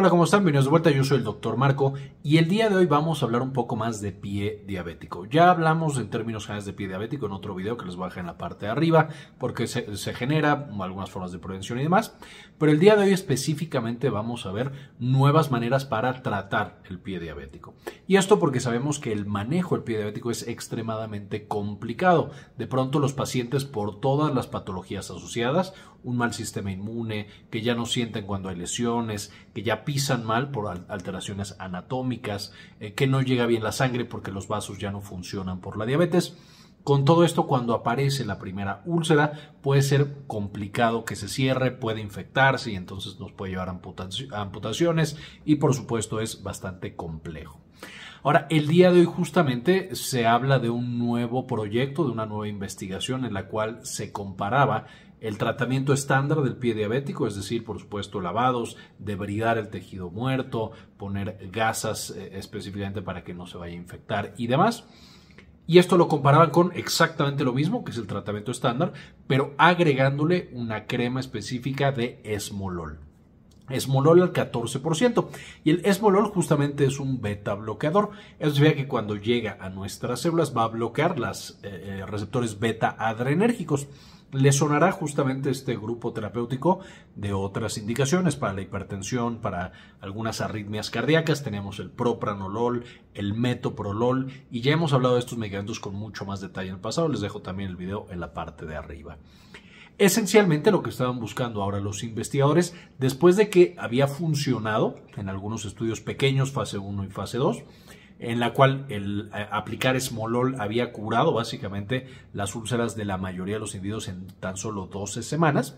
Hola, ¿cómo están? Bienvenidos de vuelta, yo soy el doctor Marco y el día de hoy vamos a hablar un poco más de pie diabético. Ya hablamos en términos generales de pie diabético en otro video que les voy a dejar en la parte de arriba porque se, se genera algunas formas de prevención y demás, pero el día de hoy específicamente vamos a ver nuevas maneras para tratar el pie diabético. Y esto porque sabemos que el manejo del pie diabético es extremadamente complicado. De pronto los pacientes por todas las patologías asociadas, un mal sistema inmune, que ya no sienten cuando hay lesiones, que ya pisan mal por alteraciones anatómicas, eh, que no llega bien la sangre porque los vasos ya no funcionan por la diabetes. Con todo esto, cuando aparece la primera úlcera, puede ser complicado que se cierre, puede infectarse y entonces nos puede llevar a amputaciones y por supuesto es bastante complejo. Ahora, el día de hoy justamente se habla de un nuevo proyecto, de una nueva investigación en la cual se comparaba el tratamiento estándar del pie diabético, es decir, por supuesto, lavados, debridar el tejido muerto, poner gasas eh, específicamente para que no se vaya a infectar y demás. Y esto lo comparaban con exactamente lo mismo, que es el tratamiento estándar, pero agregándole una crema específica de esmolol. Esmolol al 14%. Y el esmolol justamente es un beta bloqueador. Es decir, que cuando llega a nuestras células va a bloquear los eh, eh, receptores beta adrenérgicos. Le sonará justamente este grupo terapéutico de otras indicaciones para la hipertensión, para algunas arritmias cardíacas. Tenemos el propranolol, el metoprolol y ya hemos hablado de estos medicamentos con mucho más detalle en el pasado. Les dejo también el video en la parte de arriba. Esencialmente lo que estaban buscando ahora los investigadores, después de que había funcionado en algunos estudios pequeños, fase 1 y fase 2, en la cual el eh, aplicar Smolol había curado básicamente las úlceras de la mayoría de los individuos en tan solo 12 semanas.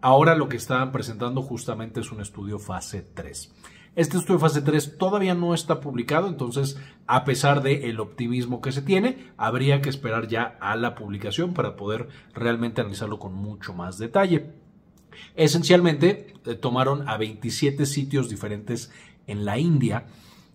Ahora lo que están presentando justamente es un estudio fase 3. Este estudio fase 3 todavía no está publicado, entonces a pesar del optimismo que se tiene, habría que esperar ya a la publicación para poder realmente analizarlo con mucho más detalle. Esencialmente eh, tomaron a 27 sitios diferentes en la India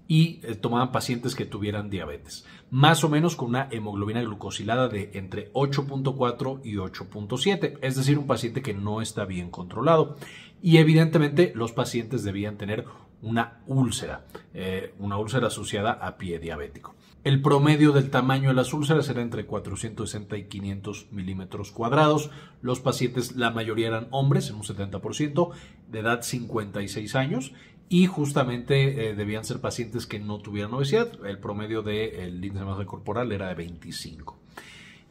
y eh, tomaban pacientes que tuvieran diabetes, más o menos con una hemoglobina glucosilada de entre 8.4 y 8.7, es decir, un paciente que no está bien controlado. Y evidentemente los pacientes debían tener una úlcera, eh, una úlcera asociada a pie diabético. El promedio del tamaño de las úlceras era entre 460 y 500 milímetros cuadrados. Los pacientes, la mayoría eran hombres, en un 70%, de edad 56 años, y justamente eh, debían ser pacientes que no tuvieran obesidad. El promedio del índice de masa corporal era de 25.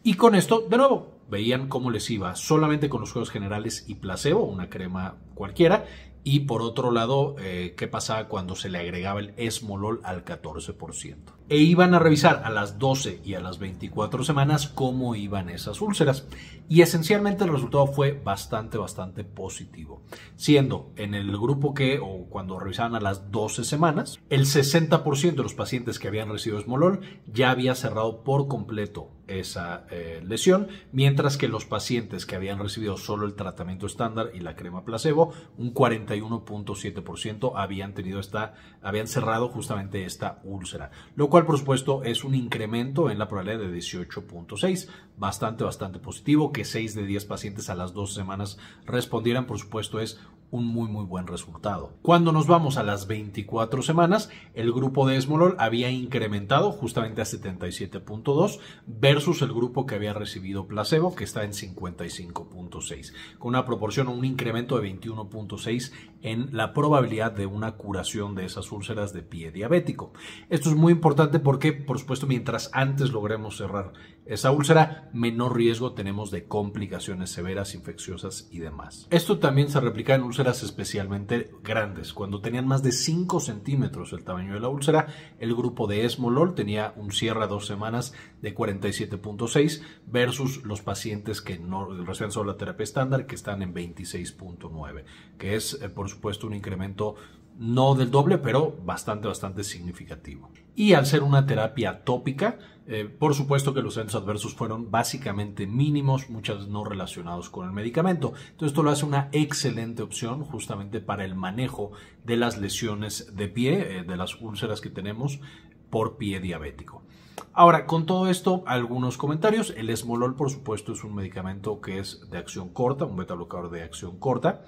Y con esto, de nuevo, veían cómo les iba solamente con los juegos generales y placebo, una crema cualquiera. Y por otro lado, eh, qué pasaba cuando se le agregaba el esmolol al 14% e iban a revisar a las 12 y a las 24 semanas cómo iban esas úlceras. Y esencialmente el resultado fue bastante, bastante positivo. Siendo en el grupo que, o cuando revisaban a las 12 semanas, el 60% de los pacientes que habían recibido esmolol ya había cerrado por completo esa eh, lesión, mientras que los pacientes que habían recibido solo el tratamiento estándar y la crema placebo, un 41.7% habían tenido esta, habían cerrado justamente esta úlcera, lo cual por supuesto es un incremento en la probabilidad de 18.6 bastante, bastante positivo. Que 6 de 10 pacientes a las 12 semanas respondieran, por supuesto, es un muy muy buen resultado. Cuando nos vamos a las 24 semanas, el grupo de Esmolol había incrementado justamente a 77.2 versus el grupo que había recibido placebo, que está en 55.6, con una proporción, o un incremento de 21.6 en la probabilidad de una curación de esas úlceras de pie diabético. Esto es muy importante porque, por supuesto, mientras antes logremos cerrar esa úlcera, menor riesgo tenemos de complicaciones severas, infecciosas y demás. Esto también se replica en úlceras especialmente grandes. Cuando tenían más de 5 centímetros el tamaño de la úlcera, el grupo de Esmolol tenía un cierre a dos semanas de 47.6 versus los pacientes que no reciben solo la terapia estándar que están en 26.9, que es eh, por supuesto un incremento no del doble, pero bastante, bastante significativo. Y al ser una terapia tópica, eh, por supuesto que los eventos adversos fueron básicamente mínimos, muchas no relacionados con el medicamento. Entonces esto lo hace una excelente opción justamente para el manejo de las lesiones de pie, eh, de las úlceras que tenemos por pie diabético. Ahora, con todo esto, algunos comentarios. El esmolol, por supuesto, es un medicamento que es de acción corta, un beta bloqueador de acción corta.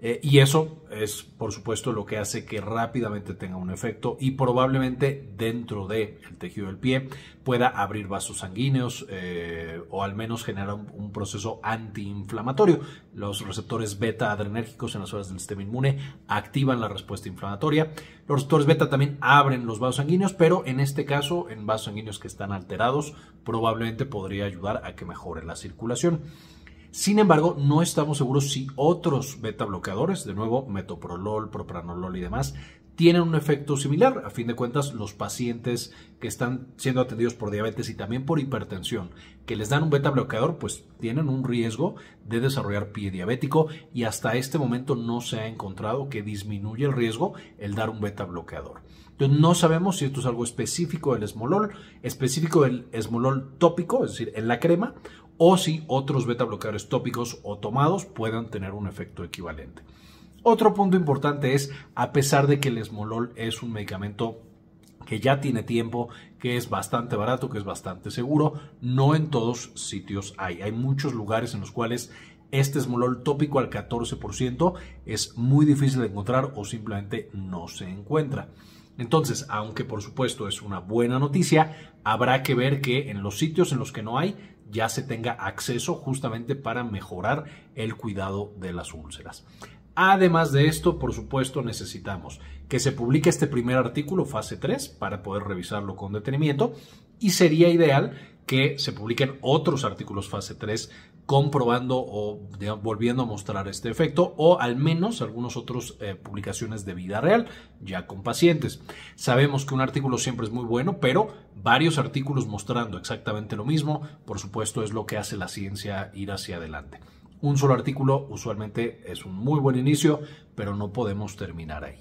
Eh, y eso es, por supuesto, lo que hace que rápidamente tenga un efecto y probablemente dentro del tejido del pie pueda abrir vasos sanguíneos eh, o al menos generar un, un proceso antiinflamatorio. Los receptores beta adrenérgicos en las horas del sistema inmune activan la respuesta inflamatoria. Los receptores beta también abren los vasos sanguíneos, pero en este caso, en vasos sanguíneos que están alterados, probablemente podría ayudar a que mejore la circulación. Sin embargo, no estamos seguros si otros beta bloqueadores, de nuevo metoprolol, propranolol y demás, tienen un efecto similar. A fin de cuentas, los pacientes que están siendo atendidos por diabetes y también por hipertensión, que les dan un beta bloqueador, pues tienen un riesgo de desarrollar pie diabético y hasta este momento no se ha encontrado que disminuya el riesgo el dar un beta bloqueador. Entonces, no sabemos si esto es algo específico del esmolol, específico del esmolol tópico, es decir, en la crema, o si otros beta bloqueadores tópicos o tomados puedan tener un efecto equivalente. Otro punto importante es, a pesar de que el esmolol es un medicamento que ya tiene tiempo, que es bastante barato, que es bastante seguro, no en todos sitios hay. Hay muchos lugares en los cuales este esmolol tópico al 14% es muy difícil de encontrar o simplemente no se encuentra. Entonces, aunque por supuesto es una buena noticia, habrá que ver que en los sitios en los que no hay ya se tenga acceso justamente para mejorar el cuidado de las úlceras. Además de esto, por supuesto, necesitamos que se publique este primer artículo, fase 3, para poder revisarlo con detenimiento y sería ideal que se publiquen otros artículos fase 3 comprobando o volviendo a mostrar este efecto o al menos algunas otras eh, publicaciones de vida real ya con pacientes. Sabemos que un artículo siempre es muy bueno, pero varios artículos mostrando exactamente lo mismo, por supuesto, es lo que hace la ciencia ir hacia adelante un solo artículo usualmente es un muy buen inicio, pero no podemos terminar ahí.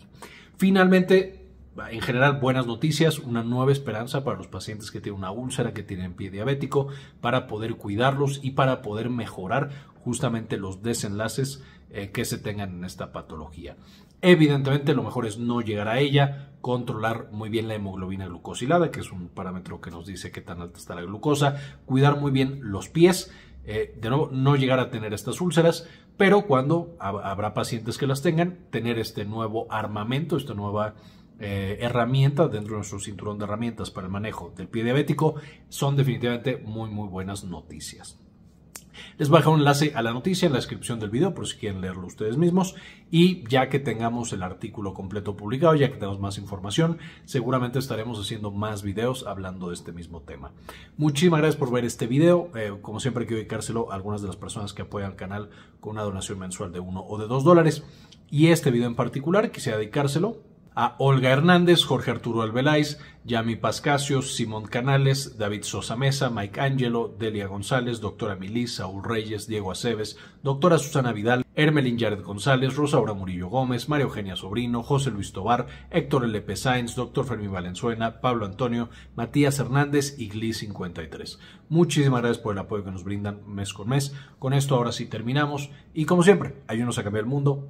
Finalmente, en general buenas noticias, una nueva esperanza para los pacientes que tienen una úlcera, que tienen pie diabético, para poder cuidarlos y para poder mejorar justamente los desenlaces eh, que se tengan en esta patología. Evidentemente lo mejor es no llegar a ella, controlar muy bien la hemoglobina glucosilada, que es un parámetro que nos dice qué tan alta está la glucosa, cuidar muy bien los pies eh, de nuevo, no llegar a tener estas úlceras, pero cuando habrá pacientes que las tengan, tener este nuevo armamento, esta nueva eh, herramienta dentro de nuestro cinturón de herramientas para el manejo del pie diabético, son definitivamente muy, muy buenas noticias. Les voy a un enlace a la noticia en la descripción del video por si quieren leerlo ustedes mismos y ya que tengamos el artículo completo publicado, ya que tenemos más información, seguramente estaremos haciendo más videos hablando de este mismo tema. Muchísimas gracias por ver este video. Eh, como siempre, quiero dedicárselo a algunas de las personas que apoyan el canal con una donación mensual de 1 o de 2 dólares. Y este video en particular quisiera dedicárselo a Olga Hernández, Jorge Arturo Albeláez, Yami Pascasio, Simón Canales, David Sosa Mesa, Mike Angelo, Delia González, Doctora Milí, Saúl Reyes, Diego Aceves, Doctora Susana Vidal, Hermelín Jared González, Rosaura Murillo Gómez, María Eugenia Sobrino, José Luis Tobar, Héctor L.P. Sáenz, Doctor Fermín Valenzuela, Pablo Antonio, Matías Hernández y Gli 53. Muchísimas gracias por el apoyo que nos brindan mes con mes. Con esto ahora sí terminamos y como siempre, ayúdenos a cambiar el mundo